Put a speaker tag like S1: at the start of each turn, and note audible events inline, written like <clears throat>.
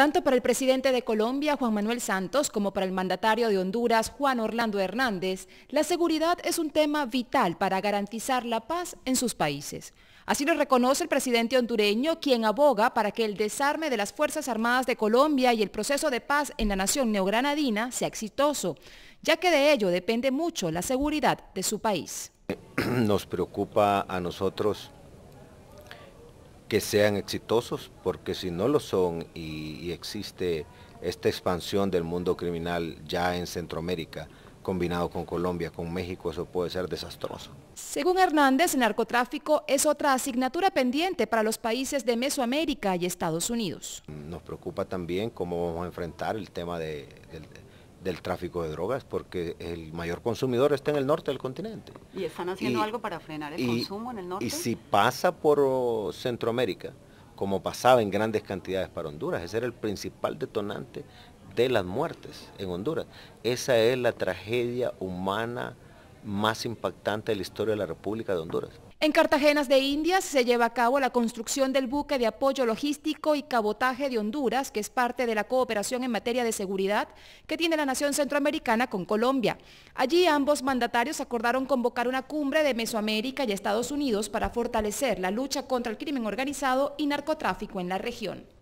S1: Tanto para el presidente de Colombia, Juan Manuel Santos, como para el mandatario de Honduras, Juan Orlando Hernández, la seguridad es un tema vital para garantizar la paz en sus países. Así lo reconoce el presidente hondureño, quien aboga para que el desarme de las Fuerzas Armadas de Colombia y el proceso de paz en la nación neogranadina sea exitoso, ya que de ello depende mucho la seguridad de su país.
S2: <clears throat> Nos preocupa a nosotros que sean exitosos, porque si no lo son y, existe esta expansión del mundo criminal ya en Centroamérica, combinado con Colombia, con México, eso puede ser desastroso.
S1: Según Hernández, el narcotráfico es otra asignatura pendiente para los países de Mesoamérica y Estados Unidos.
S2: Nos preocupa también cómo vamos a enfrentar el tema de, de del tráfico de drogas porque el mayor consumidor está en el norte del continente.
S1: ¿Y están haciendo algo para frenar el consumo en el norte? Y
S2: si pasa por Centroamérica, como pasaba en grandes cantidades para Honduras, ese era el principal detonante de las muertes en Honduras. Esa es la tragedia humana más impactante de la historia de la República de Honduras.
S1: En Cartagenas de Indias se lleva a cabo la construcción del buque de apoyo logístico y cabotaje de Honduras, que es parte de la cooperación en materia de seguridad que tiene la nación centroamericana con Colombia. Allí ambos mandatarios acordaron convocar una cumbre de Mesoamérica y Estados Unidos para fortalecer la lucha contra el crimen organizado y narcotráfico en la región.